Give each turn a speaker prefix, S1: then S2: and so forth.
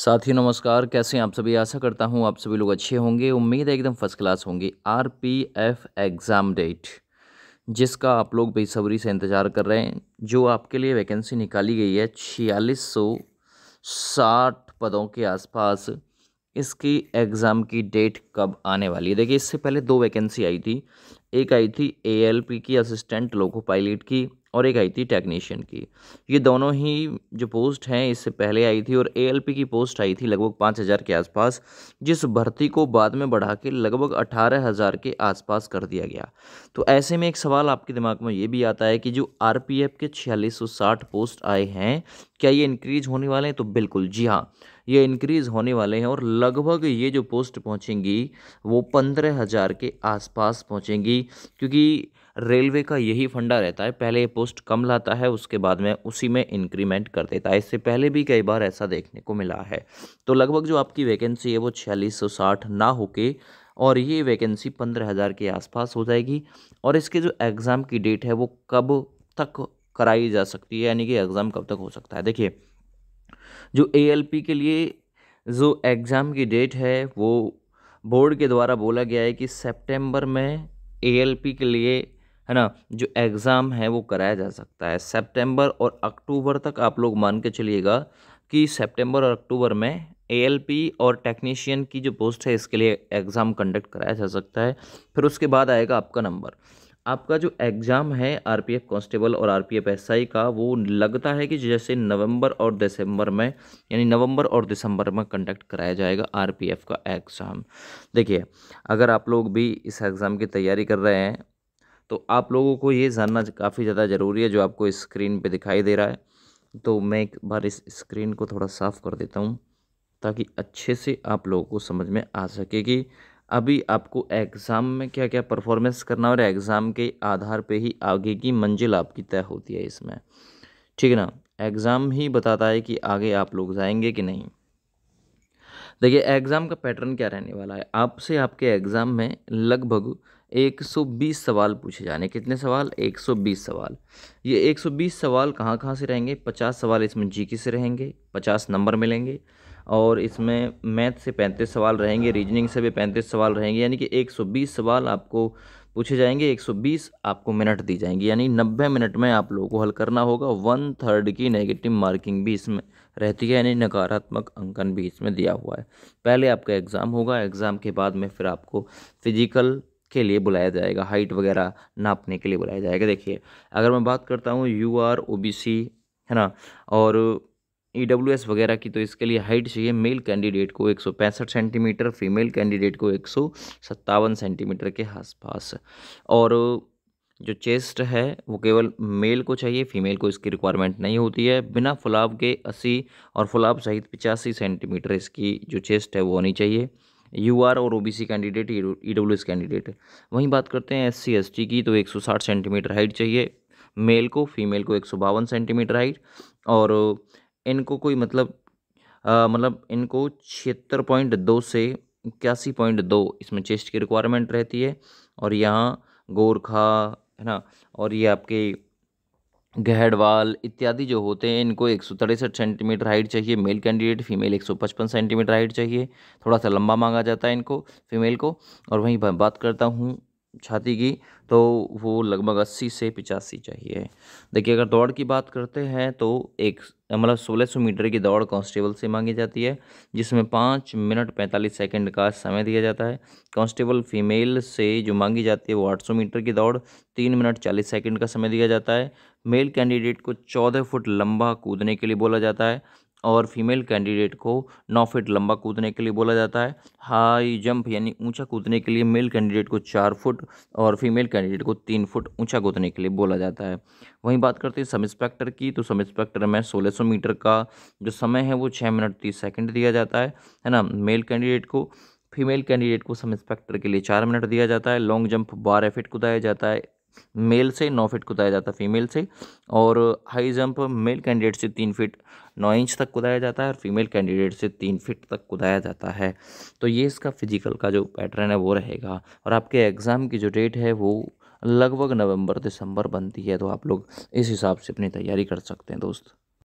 S1: साथी नमस्कार कैसे हैं आप सभी आशा करता हूं आप सभी लोग अच्छे होंगे उम्मीद है एकदम फर्स्ट क्लास होंगी R P F exam date जिसका आप लोग बेसब्री से इंतज़ार कर रहे हैं जो आपके लिए वैकेंसी निकाली गई है छियालीस सौ साठ पदों के आसपास इसकी एग्ज़ाम की डेट कब आने वाली है देखिए इससे पहले दो वैकेंसी आई थी एक आई थी ए एल पी की असिस्टेंट लोको पायलट की और एक आई थी टेक्नीशियन की ये दोनों ही जो पोस्ट हैं इससे पहले आई थी और एएलपी की पोस्ट आई थी लगभग पाँच हज़ार के आसपास जिस भर्ती को बाद में बढ़ा के लगभग अठारह हज़ार के आसपास कर दिया गया तो ऐसे में एक सवाल आपके दिमाग में ये भी आता है कि जो आरपीएफ के छियालीस पोस्ट आए हैं क्या ये इंक्रीज होने वाले हैं तो बिल्कुल जी हाँ ये इंक्रीज़ होने वाले हैं और लगभग ये जो पोस्ट पहुँचेंगी वो पंद्रह हज़ार के आसपास पहुँचेंगी क्योंकि रेलवे का यही फंडा रहता है पहले ये पोस्ट कम लाता है उसके बाद में उसी में इंक्रीमेंट कर देता है इससे पहले भी कई बार ऐसा देखने को मिला है तो लगभग जो आपकी वैकेंसी है वो छियालीस सौ साठ ना होके और ये वैकेंसी पंद्रह हज़ार के आसपास हो जाएगी और इसके जो एग्ज़ाम की डेट है वो कब तक कराई जा सकती है यानी कि एग्ज़ाम कब तक हो सकता है देखिए जो ए के लिए जो एग्ज़ाम की डेट है वो बोर्ड के द्वारा बोला गया है कि सितंबर में ए के लिए है ना जो एग्ज़ाम है वो कराया जा सकता है सितंबर और अक्टूबर तक आप लोग मान के चलिएगा कि सितंबर और अक्टूबर में एएलपी और टेक्नीशियन की जो पोस्ट है इसके लिए एग्ज़ाम कंडक्ट कराया जा सकता है फिर उसके बाद आएगा आपका नंबर आपका जो एग्ज़ाम है आरपीएफ कांस्टेबल और आरपीएफ एसआई का वो लगता है कि जैसे नवंबर और दिसंबर में यानी नवंबर और दिसंबर में कंडक्ट कराया जाएगा आरपीएफ का एग्ज़ाम देखिए अगर आप लोग भी इस एग्ज़ाम की तैयारी कर रहे हैं तो आप लोगों को ये जानना काफ़ी ज़्यादा ज़रूरी है जो आपको स्क्रीन पे दिखाई दे रहा है तो मैं एक बार इस स्क्रीन को थोड़ा साफ़ कर देता हूँ ताकि अच्छे से आप लोगों को समझ में आ सके कि अभी आपको एग्ज़ाम में क्या क्या परफॉर्मेंस करना और एग्ज़ाम के आधार पर ही आगे की मंजिल आपकी तय होती है इसमें ठीक है ना एग्ज़ाम ही बताता है कि आगे आप लोग जाएंगे कि नहीं देखिए एग्ज़ाम का पैटर्न क्या रहने वाला है आपसे आपके एग्ज़ाम में लगभग 120 सवाल पूछे जाने कितने सवाल 120 सवाल ये 120 सवाल कहाँ कहाँ से रहेंगे 50 सवाल इसमें जीके से रहेंगे 50 नंबर मिलेंगे और इसमें मैथ से 35 सवाल रहेंगे रीजनिंग से भी 35 सवाल रहेंगे यानी कि 120 सवाल आपको पूछे जाएंगे 120 आपको मिनट दी जाएंगी यानी 90 मिनट में आप लोगों को हल करना होगा वन थर्ड की नेगेटिव मार्किंग भी इसमें रहती है यानी नकारात्मक अंकन भी इसमें दिया हुआ है पहले आपका एग्ज़ाम होगा एग्ज़ाम के बाद में फिर आपको फिजिकल के लिए बुलाया जाएगा हाइट वगैरह नापने के लिए बुलाया जाएगा देखिए अगर मैं बात करता हूँ U R O B C है ना और ई e वगैरह की तो इसके लिए हाइट चाहिए मेल कैंडिडेट को एक सेंटीमीटर फीमेल कैंडिडेट को एक सेंटीमीटर के आसपास और जो चेस्ट है वो केवल मेल को चाहिए फीमेल को इसकी रिक्वायरमेंट नहीं होती है बिना फुलाब के अस्सी और फुलाब सहित पिचासी सेंटीमीटर इसकी जो चेस्ट है वो होनी चाहिए यू आर और OBC candidate E W S candidate वहीं बात करते हैं एस सी एस टी की तो एक सौ साठ सेंटीमीटर हाइट चाहिए मेल को फीमेल को एक सौ बावन सेंटीमीटर हाइट और इनको कोई मतलब आ, मतलब इनको छिहत्तर पॉइंट दो से इक्यासी पॉइंट दो इसमें चेस्ट की रिक्वायरमेंट रहती है और यहाँ गोरखा है ना और ये आपके गहड़वाल इत्यादि जो होते हैं इनको एक सौ तिरसठ सेंटीमीटर हाइट चाहिए मेल कैंडिडेट फीमेल एक सौ पचपन सेंटीमीटर हाइट चाहिए थोड़ा सा लंबा मांगा जाता है इनको फीमेल को और वहीं बात करता हूँ छाती की तो वो लगभग अस्सी से पिचासी चाहिए देखिए अगर दौड़ की बात करते हैं तो एक मतलब सोलह सौ मीटर की दौड़ कांस्टेबल से मांगी जाती है जिसमें पाँच मिनट पैंतालीस सेकंड का समय दिया जाता है कांस्टेबल फीमेल से जो मांगी जाती है वो आठ सौ मीटर की दौड़ तीन मिनट चालीस सेकंड का समय दिया जाता है मेल कैंडिडेट को चौदह फुट लंबा कूदने के लिए बोला जाता है और फीमेल कैंडिडेट को नौ फीट लंबा कूदने के लिए बोला जाता है हाई जंप यानी ऊंचा कूदने के लिए मेल कैंडिडेट को चार फुट और फीमेल कैंडिडेट को तीन फुट ऊंचा कूदने के लिए बोला जाता है वहीं बात करते हैं सब इंस्पेक्टर की तो सब इंस्पेक्टर में सोलह सौ मीटर का जो समय है वो छः मिनट तीस सेकेंड दिया जाता है है ना मेल कैंडिडेट को फीमेल कैंडिडेट को सब इंस्पेक्टर के लिए चार मिनट दिया जाता है लॉन्ग जंप बारह फिट कुदाया जाता है मेल से नौ फीट कुदाया जाता है फीमेल से और हाई जंप मेल कैंडिडेट से तीन फीट नौ इंच तक कुदाया जाता है और फीमेल कैंडिडेट से तीन फीट तक कुदाया जाता है तो ये इसका फिजिकल का जो पैटर्न है वो रहेगा और आपके एग्ज़ाम की जो डेट है वो लगभग नवंबर दिसंबर बनती है तो आप लोग इस हिसाब से अपनी तैयारी कर सकते हैं दोस्त